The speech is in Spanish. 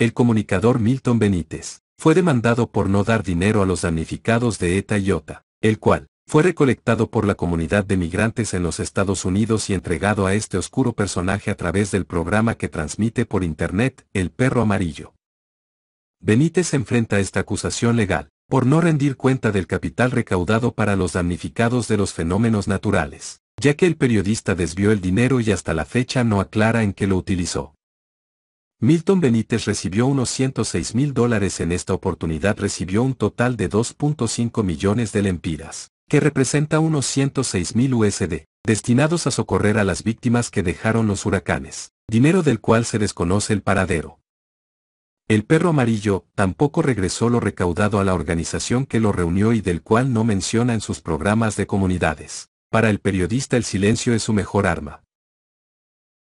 El comunicador Milton Benítez fue demandado por no dar dinero a los damnificados de ETA y OTA, el cual fue recolectado por la comunidad de migrantes en los Estados Unidos y entregado a este oscuro personaje a través del programa que transmite por Internet, El Perro Amarillo. Benítez enfrenta esta acusación legal, por no rendir cuenta del capital recaudado para los damnificados de los fenómenos naturales, ya que el periodista desvió el dinero y hasta la fecha no aclara en qué lo utilizó. Milton Benítez recibió unos 106 mil dólares en esta oportunidad recibió un total de 2.5 millones de lempiras, que representa unos 106 mil USD, destinados a socorrer a las víctimas que dejaron los huracanes, dinero del cual se desconoce el paradero. El perro amarillo tampoco regresó lo recaudado a la organización que lo reunió y del cual no menciona en sus programas de comunidades. Para el periodista el silencio es su mejor arma.